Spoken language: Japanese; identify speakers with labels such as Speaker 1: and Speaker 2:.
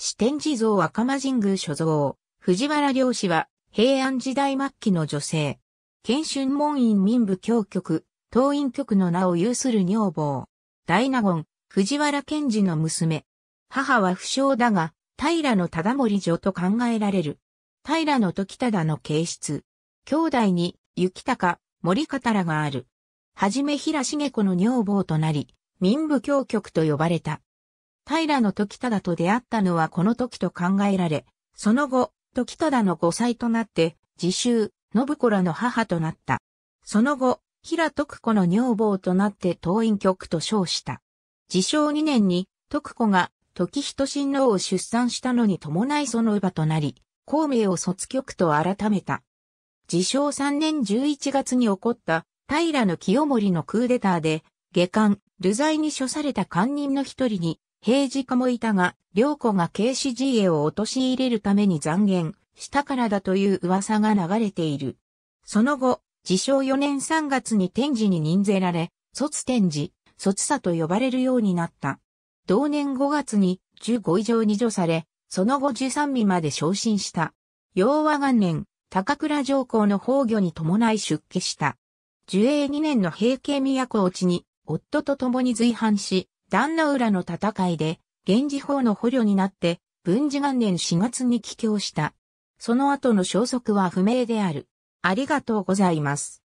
Speaker 1: 四天
Speaker 2: 地蔵赤間神宮所蔵。藤原良氏は平安時代末期の女性。県春門院民部教局、党院局の名を有する女房。大納言、藤原賢治の娘。母は不詳だが、平の忠盛女と考えられる。平の時忠の形質。兄弟に、雪高、森方らがある。はじめ平重子の女房となり、民部教局と呼ばれた。平の時忠と出会ったのはこの時と考えられ、その後、時忠の5歳となって、自習、信子らの母となった。その後、平徳子の女房となって党員局と称した。自称2年に、徳子が時人親王を出産したのに伴いその場となり、孔明を卒局と改めた。自称3年11月に起こった平清盛のクーデターで、下官、流罪に処された官人の一人に、平時家もいたが、良子が軽子寺家を陥れるために残言したからだという噂が流れている。その後、自称4年3月に天寺に任ぜられ、卒天寺、卒佐と呼ばれるようになった。同年5月に15以上に除され、その後13尾まで昇進した。洋和元年、高倉上皇の崩御に伴い出家した。樹永2年の平家都落ちに、夫と共に随伴し、旦那浦の戦いで、源氏法の捕虜になって、文治元年4月に帰郷した。その後の消息は不明である。あり
Speaker 1: がとうございます。